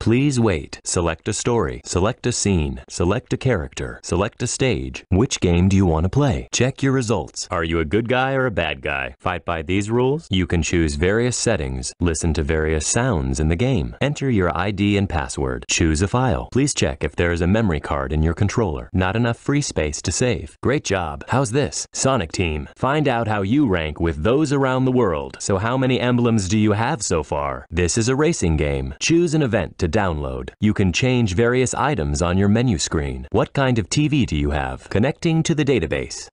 Please wait. Select a story. Select a scene. Select a character. Select a stage. Which game do you want to play? Check your results. Are you a good guy or a bad guy? Fight by these rules? You can choose various settings. Listen to various sounds in the game. Enter your ID and password. Choose a file. Please check if there is a memory card in your controller. Not enough free space to save. Great job. How's this? Sonic Team. Find out how you rank with those around the world. So how many emblems do you have so far? This is a racing game. Choose an event to download. You can change various items on your menu screen. What kind of TV do you have? Connecting to the database.